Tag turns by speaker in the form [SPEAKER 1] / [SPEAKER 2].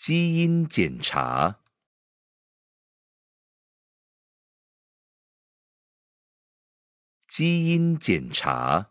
[SPEAKER 1] 基因检查，基因检查。